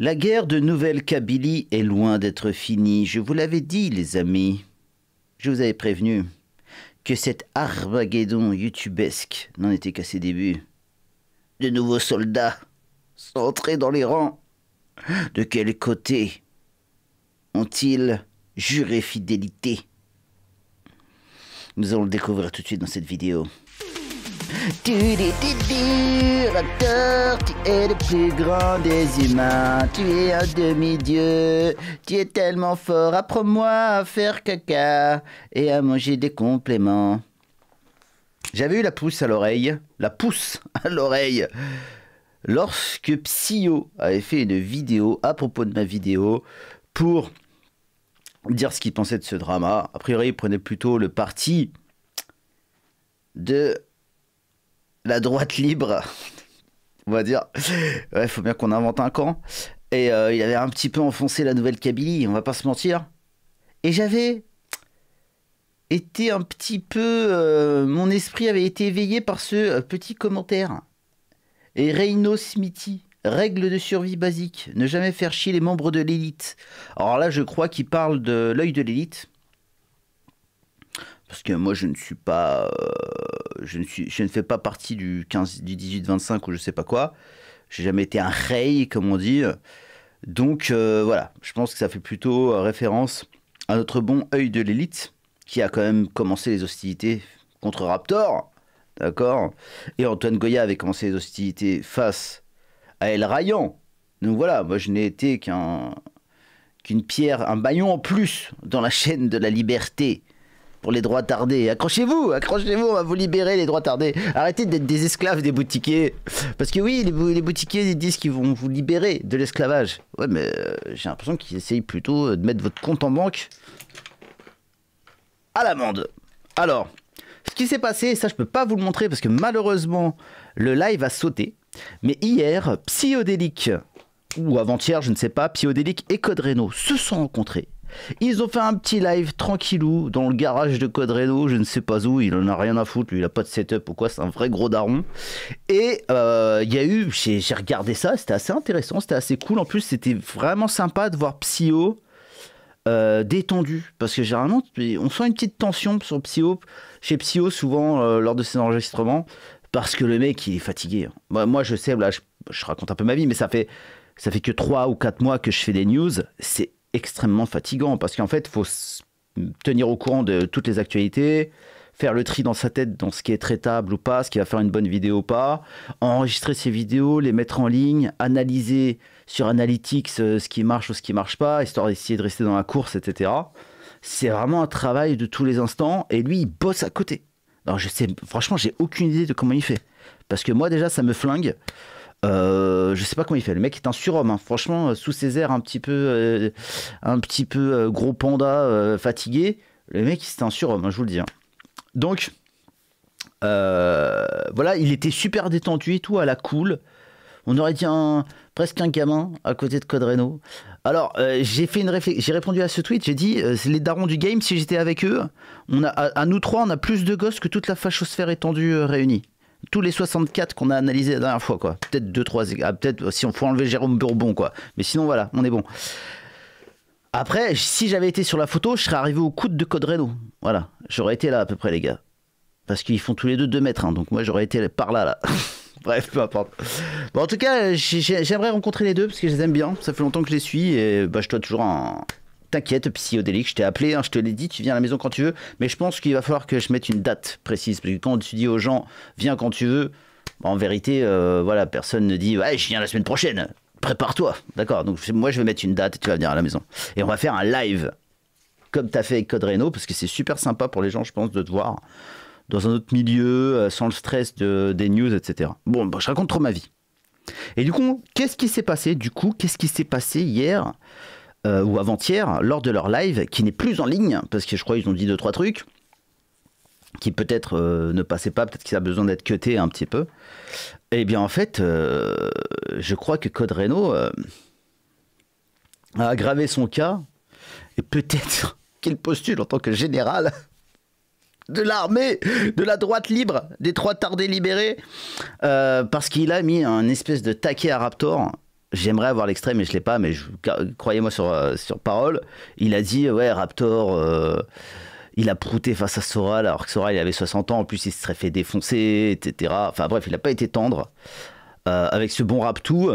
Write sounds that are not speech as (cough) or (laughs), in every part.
La guerre de Nouvelle-Kabylie est loin d'être finie. Je vous l'avais dit, les amis. Je vous avais prévenu que cet Armageddon youtubesque n'en était qu'à ses débuts. De nouveaux soldats sont entrés dans les rangs. De quel côté ont-ils juré fidélité Nous allons le découvrir tout de suite dans cette vidéo. Tu dis, tu tu es le plus grand des humains. Tu es un demi-dieu. Tu es tellement fort. Apprends-moi à faire caca et à manger des compléments. J'avais eu la pousse à l'oreille. La pousse à l'oreille. Lorsque Psyo avait fait une vidéo à propos de ma vidéo pour dire ce qu'il pensait de ce drama, a priori il prenait plutôt le parti de la droite libre, on va dire. Ouais, faut bien qu'on invente un camp. Et euh, il avait un petit peu enfoncé la nouvelle Kabylie, on va pas se mentir. Et j'avais été un petit peu. Euh, mon esprit avait été éveillé par ce euh, petit commentaire. Et Reino Smithy. Règle de survie basique, ne jamais faire chier les membres de l'élite. Alors là, je crois qu'il parle de l'œil de l'élite parce que moi je ne suis pas euh, je ne suis je ne fais pas partie du 15 du 18 25 ou je sais pas quoi j'ai jamais été un rey comme on dit donc euh, voilà je pense que ça fait plutôt euh, référence à notre bon œil de l'élite qui a quand même commencé les hostilités contre Raptor d'accord et Antoine Goya avait commencé les hostilités face à El Rayan donc voilà moi je n'ai été qu'un qu'une pierre un baillon en plus dans la chaîne de la liberté pour les droits tardés. Accrochez-vous, accrochez-vous, on va vous libérer les droits tardés. Arrêtez d'être des esclaves des boutiquiers. Parce que oui, les, boutiquiers ils disent qu'ils vont vous libérer de l'esclavage. Ouais, mais euh, j'ai l'impression qu'ils essayent plutôt euh, de mettre votre compte en banque à l'amende. Alors, ce qui s'est passé, ça je peux pas vous le montrer parce que malheureusement, le live a sauté. Mais hier, Psyodélique, ou avant-hier, je ne sais pas, Psyodélique et Code se sont rencontrés ils ont fait un petit live tranquillou dans le garage de Quadreno je ne sais pas où, il en a rien à foutre, lui il a pas de setup ou quoi, c'est un vrai gros daron. Et euh, il y a eu, j'ai regardé ça, c'était assez intéressant, c'était assez cool, en plus c'était vraiment sympa de voir Psyo euh, détendu, parce que généralement on sent une petite tension sur Psyo, chez Psyo souvent euh, lors de ses enregistrements, parce que le mec il est fatigué. Hein. Moi, je sais, là je, raconte un peu ma vie, mais ça fait ça fait que 3 ou 4 mois que je fais des news, c'est extrêmement fatigant parce qu'en fait, il faut tenir au courant de toutes les actualités, faire le tri dans sa tête dans ce qui est traitable ou pas, ce qui va faire une bonne vidéo ou pas, enregistrer ses vidéos, les mettre en ligne, analyser sur Analytics euh, ce qui marche ou ce qui marche pas, histoire d'essayer de rester dans la course, etc. C'est vraiment un travail de tous les instants et lui, il bosse à côté. Alors je sais, franchement, j'ai aucune idée de comment il fait. Parce que moi, déjà, ça me flingue. Euh, je sais pas comment il fait. Le mec est un surhomme. Hein. Franchement, euh, sous ses airs un petit peu, euh, un petit peu gros panda fatigué, le mec c'était un surhomme. Hein, je vous le dis. Hein. Donc voilà, il était super détendu et tout à la cool. On aurait dit un, presque un gamin à côté de Code Alors, j'ai fait une j'ai répondu à ce tweet, j'ai dit les darons du game si j'étais avec eux, on a à, nous trois, on a plus de gosses que toute la fachosphère étendue réunie tous les 64 qu'on a analysés la dernière fois, quoi. Peut-être 2, 3, ah, peut-être si on faut enlever Jérôme Bourbon, quoi. Mais sinon, voilà, on est bon. Après, si j'avais été sur la photo, je serais arrivé au coude de Code Voilà, j'aurais été là à peu près, les gars. Parce qu'ils font tous les deux 2 mètres, hein, donc moi j'aurais été par là, là. (laughs) Bref, peu importe. Bon, en tout cas, j'aimerais rencontrer les deux parce que je les aime bien. Ça fait longtemps que je les suis et bah, je dois toujours un, T'inquiète, psychodélique, je t'ai appelé, hein, je te l'ai dit, tu viens à la maison quand tu veux, mais je pense qu'il va falloir que je mette une date précise. Parce que quand tu dis aux gens, viens quand tu veux, en vérité, euh, voilà, personne ne dit, ouais, je viens la semaine prochaine, prépare-toi. D'accord, donc moi je vais mettre une date et tu vas venir à la maison. Et on va faire un live, comme tu as fait avec Code Reno, parce que c'est super sympa pour les gens, je pense, de te voir dans un autre milieu, euh, sans le stress de, des news, etc. Bon, bah, je raconte trop ma vie. Et du coup, qu'est-ce qui s'est passé Du coup, qu'est-ce qui s'est passé hier euh, ou avant-hier, lors de leur live, qui n'est plus en ligne, parce que je crois qu'ils ont dit deux, trois trucs, qui peut-être euh, ne passaient pas, peut-être qu'il a besoin d'être cuté un petit peu. et eh bien, en fait, euh, je crois que Code a aggravé son cas, et peut-être (laughs) qu'il postule en tant que général (laughs) de l'armée, de la droite libre, des trois tardés libérés, parce qu'il a mis un espèce de taquet à Raptor J'aimerais avoir l'extrait, mais je l'ai pas. Mais croyez-moi sur, euh, sur parole, il a dit ouais Raptor, euh, il a prouté face à Sora, alors que Sora, il avait 60 ans. En plus, il se serait fait défoncer, etc. Enfin bref, il n'a pas été tendre euh, avec ce bon rap tout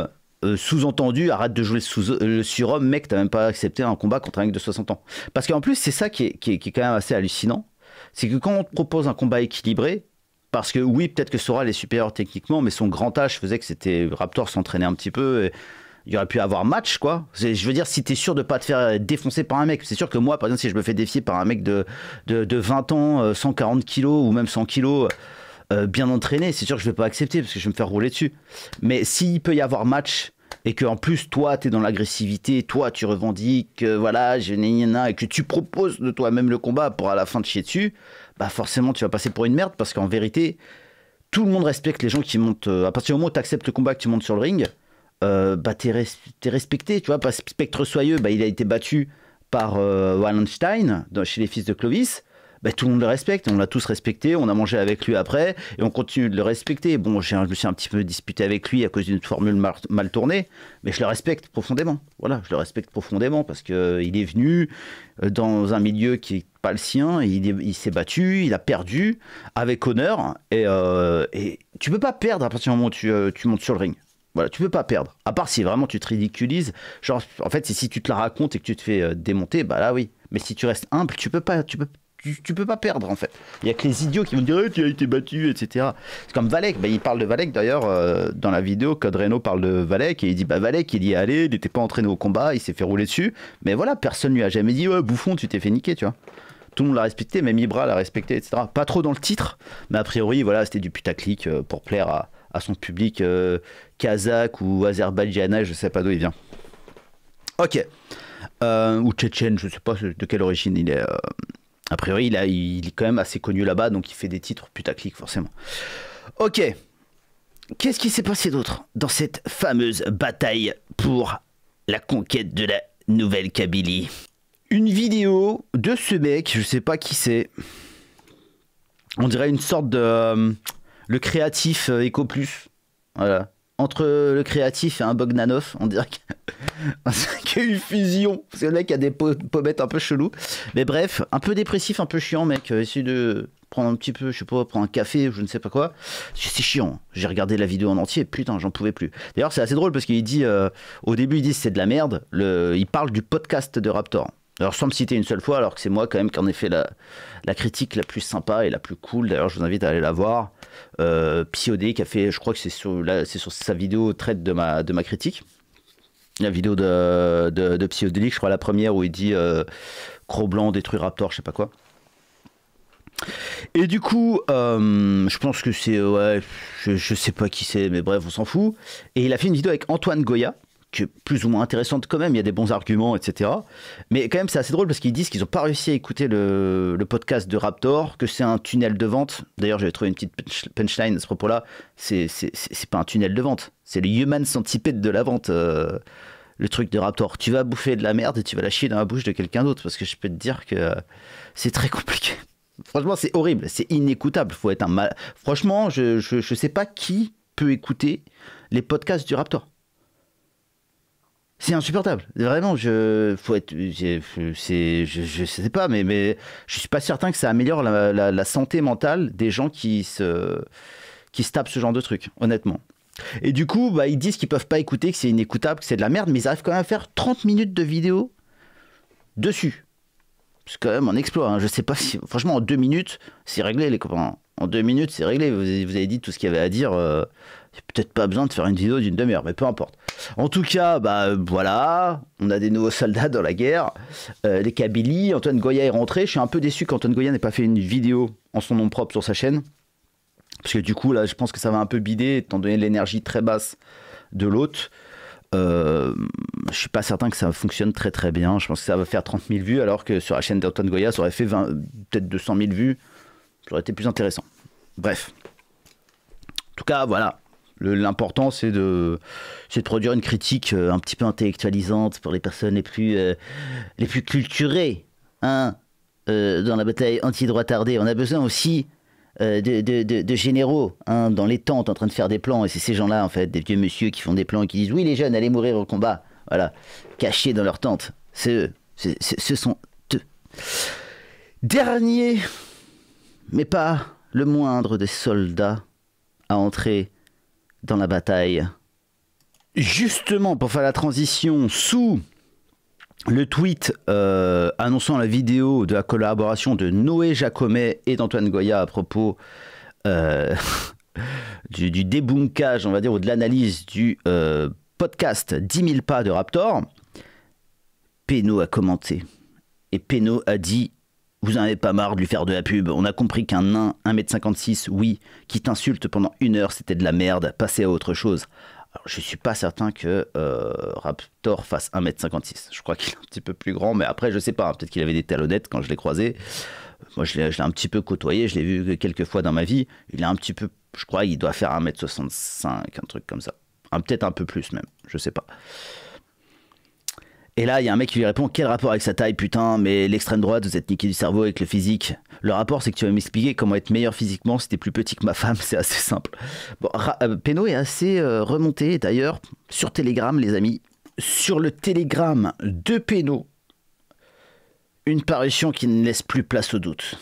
sous-entendu, arrête de jouer sous le surhomme, mec, t'as même pas accepté un combat contre un mec de 60 ans. Parce qu'en plus, c'est ça qui est, qui, est, qui est quand même assez hallucinant, c'est que quand on te propose un combat équilibré, parce que oui, peut-être que Soral est supérieur techniquement, mais son grand âge faisait que c'était Raptor s'entraînait un petit peu. Et il aurait pu avoir match, quoi. Je veux dire, si t'es sûr de pas te faire défoncer par un mec, c'est sûr que moi, par exemple, si je me fais défier par un mec de, de, 20 ans, 140 euh, kilos ou même 100 kilos, euh, bien entraîné, c'est sûr que je vais pas accepter parce que je vais me faire rouler dessus. Mais s'il peut y avoir match, et que en plus toi tu es dans l'agressivité, toi tu revendiques, euh, voilà, je n'ai et que tu proposes de toi-même le combat pour à la fin de chier dessus, bah forcément tu vas passer pour une merde parce qu'en vérité tout le monde respecte les gens qui montent. Euh, à partir du moment où tu acceptes le combat que tu montes sur le ring, euh, bah t'es, respecté, tu vois. Parce que Spectre Soyeux, bah, il a été battu par Wallenstein dans, chez les fils de Clovis. Bah, tout le monde le respecte. On l'a tous respecté, on a mangé avec lui après, et on continue de le respecter. Bon, je me suis un petit peu disputé avec lui à cause d'une formule mal, mal, tournée, mais je le respecte profondément. Voilà, je le respecte profondément parce qu'il euh, est venu euh, dans un milieu qui n'est pas le sien, il il, s'est battu, il a perdu avec honneur, et, euh, et, tu peux pas perdre à partir du moment où tu, euh, tu montes sur le ring. Voilà, tu peux pas perdre. À part si vraiment tu te ridiculises. Genre, en fait, si tu te la racontes et que tu te fais démonter, bah là oui. Mais si tu restes humble, tu peux pas, tu peux, tu, peux pas perdre en fait. Il y a que les idiots qui vont dire eh, tu as été battu, etc. C'est comme Valek, ben, il parle de Valek d'ailleurs euh, dans la vidéo. Code Reno parle de Valek et il dit bah Valek il y est allé, il n'était pas entraîné au combat, il s'est fait rouler dessus. Mais voilà, personne lui a jamais dit ouais bouffon, tu t'es fait niquer, tu vois. Tout le monde l'a respecté, même Ibra l'a respecté, etc. Pas trop dans le titre, mais a priori voilà c'était du putaclic euh, pour plaire à, son public euh, kazakh ou azerbaïdjanais, je sais pas d'où il vient. Ok. ou tchétchène, je sais pas de quelle origine il est. A priori, il, il est quand même assez connu là-bas, donc il fait des titres putaclic, forcément. Ok. Qu'est-ce qui s'est passé d'autre dans cette fameuse bataille pour la conquête de la Nouvelle-Kabylie Une vidéo de ce mec, je sais pas qui c'est. On dirait une sorte de. Euh, le créatif euh, Eco Plus. Voilà entre le créatif et un Bogdanov, (laughs) on dirait qu'il y a eu fusion. Parce que le mec a des pommettes un peu chelou. Mais bref, un peu dépressif, un peu chiant, mec. Euh, essaye de prendre un petit peu, je sais pas, prendre un café, ou je ne sais pas quoi. C'est chiant. J'ai regardé la vidéo en entier, putain, j'en pouvais plus. D'ailleurs, c'est assez drôle parce qu'il dit, euh, au début, ils disent c'est de la merde. Le, il parle du podcast de Raptor. Alors sans me citer une seule fois, alors que c'est moi quand même qui en ai fait la, critique la plus sympa et la plus cool. D'ailleurs, je vous invite à aller la voir. Euh, qui a fait, je crois que c'est sur, c'est sur sa vidéo traite de ma, de ma critique. La vidéo de, de, Psyodélique, je crois la première où il dit euh, Cro blanc détruit Raptor, je sais pas quoi. Et du coup, euh, je pense que c'est ouais, je, je sais pas qui c'est, mais bref, on s'en fout. Et il a fait une vidéo avec Antoine Goya, plus ou moins intéressante quand même, il y a des bons arguments, etc. Mais quand même, c'est assez drôle parce qu'ils disent qu'ils n'ont pas réussi à écouter le, podcast de Raptor, que c'est un tunnel de vente. D'ailleurs, j'avais trouvé une petite punchline à ce propos-là. C'est pas un tunnel de vente, c'est le human centipede de la vente, euh, le truc de Raptor. Tu vas bouffer de la merde et tu vas la chier dans la bouche de quelqu'un d'autre parce que je peux te dire que c'est très compliqué. (laughs) Franchement, c'est horrible, c'est inécoutable. Faut être un mal... Franchement, je ne sais pas qui peut écouter les podcasts du Raptor. C'est insupportable. Vraiment, je, faut être, je, sais pas, mais, mais je suis pas certain que ça améliore la, santé mentale des gens qui se, qui tapent ce genre de truc, honnêtement. Et du coup, bah, ils disent qu'ils peuvent pas écouter, que c'est inécoutable, que c'est de la merde, mais ils arrivent quand même à faire 30 minutes de vidéo dessus c'est quand même un exploit. Hein. Je sais pas si. Franchement, en deux minutes, c'est réglé, les copains. En deux minutes, c'est réglé. Vous, avez dit tout ce qu'il y avait à dire. a euh, Peut-être pas besoin de faire une vidéo d'une demi-heure, mais peu importe. En tout cas, bah euh, voilà, on a des nouveaux soldats dans la guerre. Euh, les Kabylie, Antoine Goya est rentré. Je suis un peu déçu qu'Antoine Goya n'ait pas fait une vidéo en son nom propre sur sa chaîne. Parce que du coup, là, je pense que ça va un peu bider, étant donné l'énergie très basse de l'hôte. Je euh, je suis pas certain que ça fonctionne très très bien. Je pense que ça va faire 30 000 vues, alors que sur la chaîne d'Antoine Goya, ça aurait fait peut-être 200 000 vues. Ça aurait été plus intéressant. Bref. En tout cas, voilà. L'important, c'est de, de produire une critique euh, un petit peu intellectualisante pour les personnes les plus, euh, les plus culturées hein, dans la bataille anti-droit tardé. On a besoin aussi euh, de, de, généraux hein, dans les tentes en train de faire des plans. Et c'est ces gens-là, en fait, des vieux monsieur qui font des plans et qui disent Oui, les jeunes, allez mourir au combat. Voilà, cachés dans leurs tentes. C'est eux. ce sont eux. Dernier, mais pas le moindre des soldats à entrer dans la bataille. Justement, pour faire la transition sous le tweet euh, annonçant la vidéo de la collaboration de Noé Jacomet et d'Antoine Goya à propos euh, (laughs) du, du, débunkage, on va dire, ou de l'analyse du euh, podcast 10 000 pas de Raptor, Peno a commenté. Et Peno a dit Vous n'avez avez pas marre de lui faire de la pub. On a compris qu'un nain, 1m56, oui, qui t'insulte pendant une heure, c'était de la merde. Passez à autre chose je ne suis pas certain que euh, Raptor fasse 1m56. Je crois qu'il est un petit peu plus grand, mais après, je sais pas. Peut-être qu'il avait des talonnettes quand je l'ai croisé. Moi, je l'ai un petit peu côtoyé, je l'ai vu quelques fois dans ma vie. Il est un petit peu, je crois, qu'il doit faire 1m65, un truc comme ça. Peut-être un peu plus même, je ne sais pas. Et là, il y a un mec qui lui répond Quel rapport avec sa taille, putain, mais l'extrême droite, vous êtes niqué du cerveau avec le physique. Le rapport, c'est que tu vas m'expliquer comment être meilleur physiquement si t'es plus petit que ma femme, (laughs) c'est assez simple. Bon, euh, est assez euh, remonté, d'ailleurs, sur Telegram, les amis. Sur le Telegram de Peno, une parution qui ne laisse plus place au doute.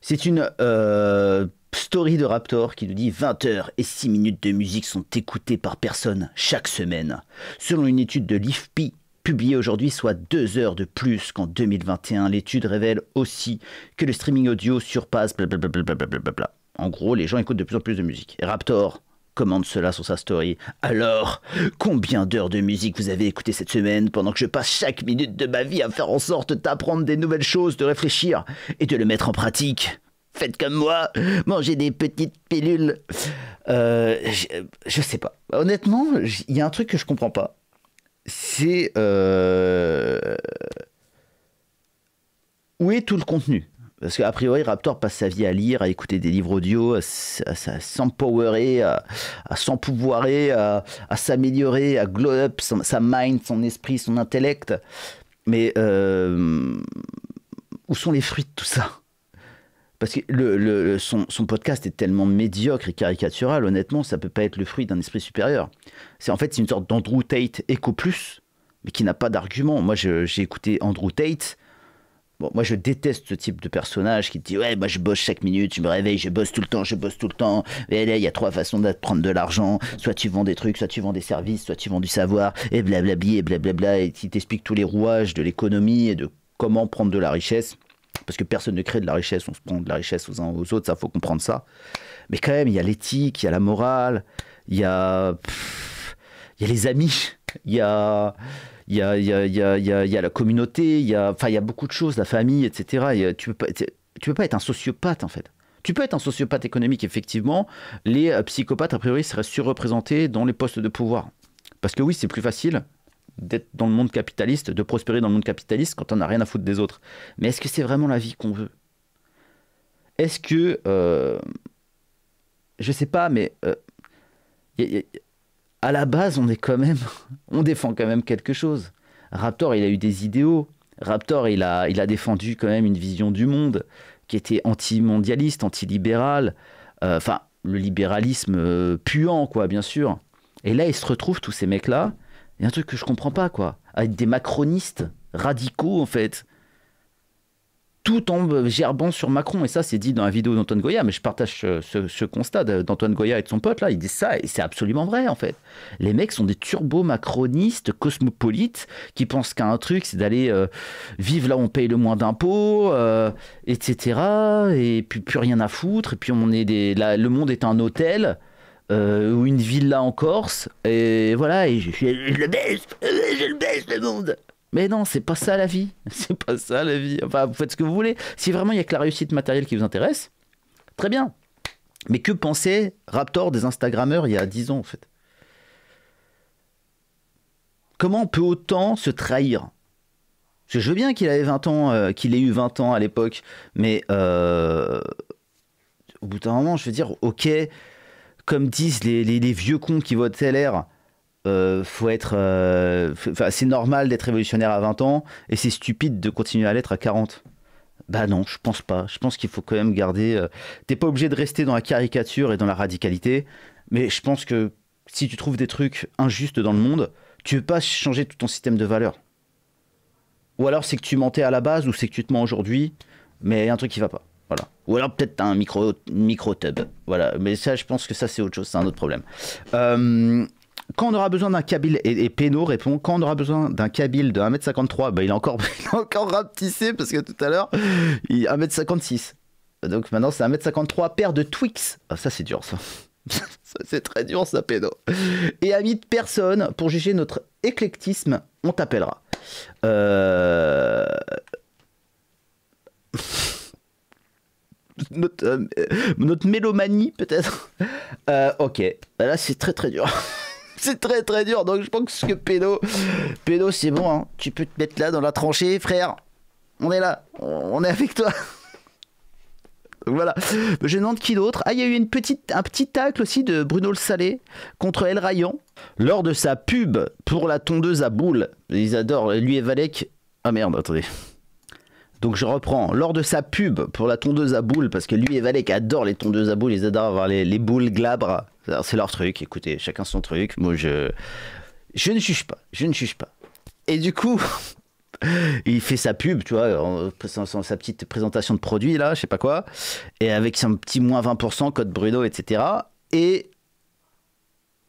C'est une euh, Story de Raptor qui nous dit 20 heures et 6 minutes de musique sont écoutées par personne chaque semaine. Selon une étude de l'IFPI publiée aujourd'hui, soit 2 heures de plus qu'en 2021, l'étude révèle aussi que le streaming audio surpasse En gros, les gens écoutent de plus en plus de musique. Et Raptor commande cela sur sa story. Alors, combien d'heures de musique vous avez écoutées cette semaine pendant que je passe chaque minute de ma vie à faire en sorte d'apprendre des nouvelles choses, de réfléchir et de le mettre en pratique faites comme moi, mangez des petites pilules. Euh, je, sais pas. Honnêtement, il y a un truc que je comprends pas. C'est. Euh, où est tout le contenu Parce qu'a priori, Raptor passe sa vie à lire, à écouter des livres audio, à, s'empowerer, à, s'empouvoirer, à, s'améliorer, à, glow up sa mind, son esprit, son intellect. Mais euh, où sont les fruits de tout ça parce que son, podcast est tellement médiocre et caricatural, honnêtement, ça ne peut pas être le fruit d'un esprit supérieur. C'est en fait c'est une sorte d'Andrew Tate éco plus, mais qui n'a pas d'argument. Moi, j'ai écouté Andrew Tate. moi, je déteste ce type de personnage qui dit ouais, moi je bosse chaque minute, je me réveille, je bosse tout le temps, je bosse tout le temps. Et là, il y a trois façons de prendre de l'argent. Soit tu vends des trucs, soit tu vends des services, soit tu vends du savoir, et blablabla, et blablabla, et il t'explique tous les rouages de l'économie et de comment prendre de la richesse parce que personne ne crée de la richesse, on se prend de la richesse aux uns aux autres, ça faut comprendre ça. Mais quand même, il y a l'éthique, il y a la morale, il y a, il a les amis, il y a, il la communauté, il y a, enfin, il y a beaucoup de choses, la famille, etc. tu peux tu peux pas être un sociopathe en fait. Tu peux être un sociopathe économique, effectivement. Les psychopathes, a priori, seraient surreprésentés dans les postes de pouvoir. Parce que oui, c'est plus facile d'être dans le monde capitaliste, de prospérer dans le monde capitaliste quand on n'a rien à foutre des autres. Mais est-ce que c'est vraiment la vie qu'on veut Est-ce que. Euh, je sais pas, mais. Euh, a, à la base, on est quand même. (laughs) On défend quand même quelque chose. Raptor, il a eu des idéaux. Raptor, il a, il a défendu quand même une vision du monde qui était anti-mondialiste, anti-libérale. Euh, enfin, le libéralisme puant, quoi, bien sûr. Et là, il se retrouve, tous ces mecs-là, il y a un truc que je comprends pas, quoi. Avec des macronistes radicaux, en fait. Tout tombe gerbant sur Macron. Et ça, c'est dit dans la vidéo d'Antoine Goya. Mais je partage euh, ce, constat d'Antoine Goya et de son pote, là. Il dit ça, et c'est absolument vrai, en fait. Les mecs sont des turbo-macronistes cosmopolites qui pensent qu'un truc, c'est d'aller euh, vivre là où on paye le moins d'impôts, euh, etc. Et puis, plus rien à foutre. Et puis, on est le monde est un hôtel euh, ou une villa en Corse, et voilà, et je, le baisse, je le baisse le monde. Mais non, c'est pas ça la vie. (laughs) C'est pas ça la vie. Enfin, vous faites ce que vous voulez. Si vraiment il y a que la réussite matérielle qui vous intéresse, très bien. Mais que pensait Raptor des Instagrammeurs il y a 10 ans, en fait Comment on peut autant se trahir je veux bien qu'il avait 20 ans, euh, qu'il ait eu 20 ans à l'époque, mais euh, au bout d'un moment, je veux dire, ok, comme disent les, vieux cons qui votent LR, euh, faut être. Euh, c'est normal d'être révolutionnaire à 20 ans et c'est stupide de continuer à l'être à 40. Bah non, je pense pas. Je pense qu'il faut quand même garder. Euh, t'es pas obligé de rester dans la caricature et dans la radicalité, mais je pense que si tu trouves des trucs injustes dans le monde, tu veux pas changer tout ton système de valeurs. Ou alors c'est que tu mentais à la base ou c'est que tu te mens aujourd'hui, mais il y a un truc qui va pas. Voilà. Ou alors peut-être un micro, tub. Voilà. Mais ça, je pense que ça, c'est autre chose. C'est un autre problème. Euh, quand on aura besoin d'un kabyle, et, et répond, quand on aura besoin d'un kabyle de 1m53, bah, (laughs) il, est encore, rapetissé parce que tout à l'heure, il 1m56. Donc maintenant, c'est 1m53 paire de Twix. Ah, ça, c'est dur, (laughs) ça. c'est très dur, ça, Péno. Et amis de personne, pour juger notre éclectisme, on t'appellera. Euh notre, euh, notre mélomanie peut-être. Euh, ok, bah là c'est très très dur. (laughs) c'est très très dur, donc je pense que Pédo, Pédo c'est bon, hein. tu peux te mettre là dans la tranchée, frère. On est là, on est avec toi. donc (laughs) voilà, je demande qui d'autre. Ah, il y a eu une petite, un petit tacle aussi de Bruno Le Salé contre El Rayan. lors de sa pub pour la tondeuse à boules. Ils adorent, lui et Valek. Ah merde, attendez. Donc je reprends. Lors de sa pub pour la tondeuse à boules, parce que lui et Valek adorent les tondeuses à boules, ils adorent avoir les, boules glabres. C'est leur truc. Écoutez, chacun son truc. Moi, je, je ne juge pas. Je ne juge pas. Et du coup, (laughs) il fait sa pub, tu vois, sa petite présentation de produit, là, je sais pas quoi, et avec son petit moins 20%, code Bruno, etc. Et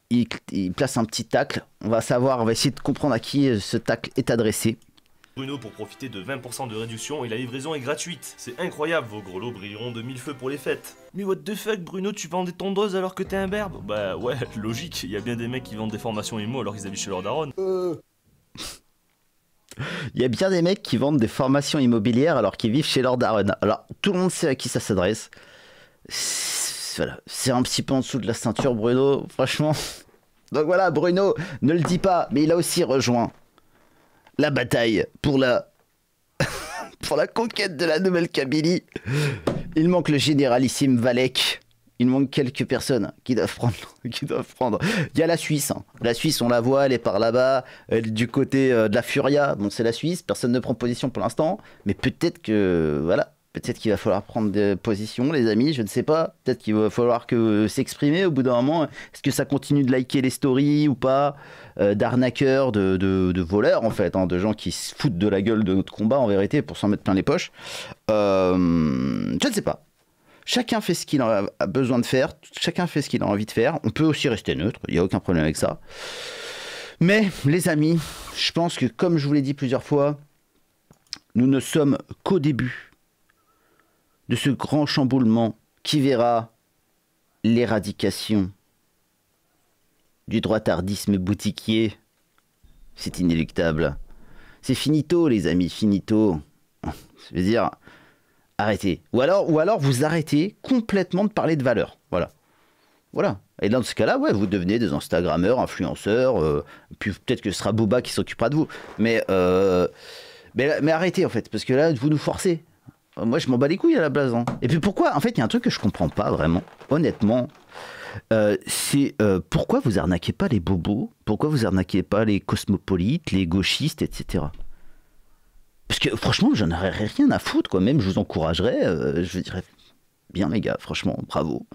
il, place un petit tacle. On va savoir, on va essayer de comprendre à qui euh, ce tacle est adressé. Bruno pour profiter de 20% de réduction et la livraison est gratuite. C'est incroyable, vos gros lots brilleront de mille feux pour les fêtes. Mais what the fuck Bruno, tu vends des tondeuses alors que t'es un berbe Bah ouais, (laughs) logique, il y a bien des mecs qui vendent des formations immobilières alors qu'ils habitent chez Lord Aron. Euh. (laughs) Il y a bien des mecs qui vendent des formations immobilières alors qu'ils vivent chez Lord Aron. Alors tout le monde sait à qui ça s'adresse. Voilà, c'est un petit peu en dessous de la ceinture Bruno, franchement. (laughs) Donc voilà, Bruno, ne le dis pas, mais il a aussi rejoint la bataille pour la (laughs) pour la conquête de la Nouvelle-Kabylie. Il manque le généralissime Valek. Il manque quelques personnes qui doivent prendre. (laughs) Qui doivent prendre. Il y a la Suisse. Hein. La Suisse, on la voit, elle est par là-bas. Elle est du côté euh, de la Furia. Bon, c'est la Suisse. Personne ne prend position pour l'instant. Mais peut-être que. Voilà. Peut-être qu'il va falloir prendre des positions, les amis, je ne sais pas. Peut-être qu'il va falloir que euh, s'exprimer au bout d'un moment. Est-ce que ça continue de liker les stories ou pas euh, D'arnaqueurs, de, voleurs, en fait, hein, de gens qui se foutent de la gueule de notre combat, en vérité, pour s'en mettre plein les poches. Euh, je ne sais pas. Chacun fait ce qu'il a besoin de faire, chacun fait ce qu'il a envie de faire. On peut aussi rester neutre, il n'y a aucun problème avec ça. Mais, les amis, je pense que, comme je vous l'ai dit plusieurs fois, nous ne sommes qu'au début de ce grand chamboulement qui verra l'éradication du droit tardisme boutiquier. C'est inéluctable. C'est finito, les amis, finito. Je veux dire, arrêtez. Ou alors, ou alors vous arrêtez complètement de parler de valeur. Voilà. Voilà. Et dans ce cas-là, ouais, vous devenez des Instagrammeurs, influenceurs. Euh, puis peut-être que ce sera Boba qui s'occupera de vous. Mais, euh, mais, mais arrêtez, en fait, parce que là, vous nous forcez. Moi, je m'en bats les couilles à la place. Hein. Et puis pourquoi En fait, il y a un truc que je comprends pas vraiment, honnêtement. Euh, c'est euh, pourquoi vous arnaquez pas les bobos Pourquoi vous arnaquez pas les cosmopolites, les gauchistes, etc. Parce que franchement, j'en aurais rien à foutre, quoi. Même, je vous encouragerais. Euh, je dirais, bien les gars, franchement, bravo.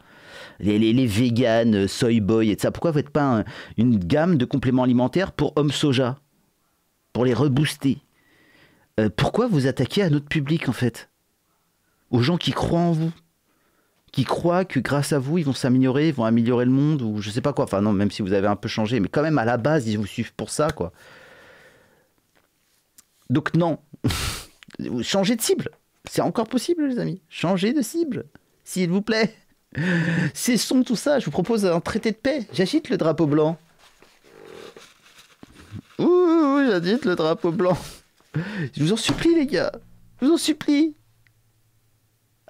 Les, les, les véganes, soy boy, etc. Pourquoi vous faites pas une gamme de compléments alimentaires pour hommes soja Pour les rebooster Pourquoi vous attaquez à notre public, en fait aux gens qui croient en vous, qui croient que grâce à vous, ils vont s'améliorer, ils vont améliorer le monde, ou je sais pas quoi. Enfin, non, même si vous avez un peu changé, mais quand même, à la base, ils vous suivent pour ça, quoi. Donc, non. (laughs) Changez de cible. C'est encore possible, les amis. Changez de cible, s'il vous plaît. Cessons tout ça. Je vous propose un traité de paix. J'agite le drapeau blanc. Ouh, j'agite le drapeau blanc. Je vous en supplie, les gars. Je vous en supplie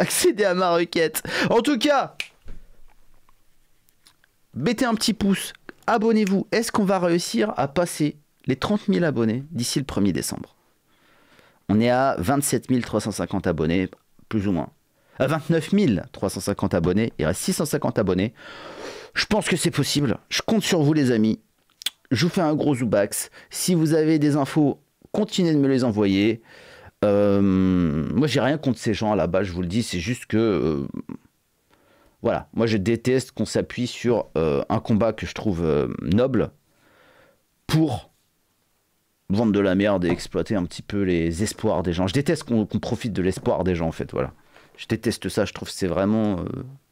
accéder à ma requête. En tout cas, mettez un petit pouce, abonnez-vous. Est-ce qu'on va réussir à passer les 30 000 abonnés d'ici le 1er décembre On est à 27 350 abonnés, plus ou moins. À 29 350 abonnés, il reste 650 abonnés. Je pense que c'est possible. Je compte sur vous les amis. Je vous fais un gros zoubax. Si vous avez des infos, continuez de me les envoyer. Euh, moi, j'ai rien contre ces gens là-bas, je vous le dis, c'est juste que. Euh, voilà, moi je déteste qu'on s'appuie sur euh, un combat que je trouve noble pour vendre de la merde et exploiter un petit peu les espoirs des gens. Je déteste qu'on profite de l'espoir des gens, en fait, voilà. Je déteste ça, je trouve c'est vraiment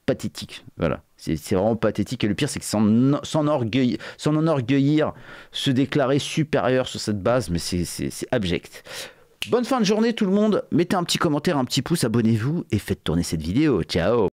pathétique, voilà. C'est vraiment pathétique, et le pire, c'est que s'en orgueillir, se déclarer supérieur sur cette base, mais c'est abject. Bonne fin de journée tout le monde. Mettez un petit commentaire, un petit pouce, abonnez-vous et faites tourner cette vidéo. Ciao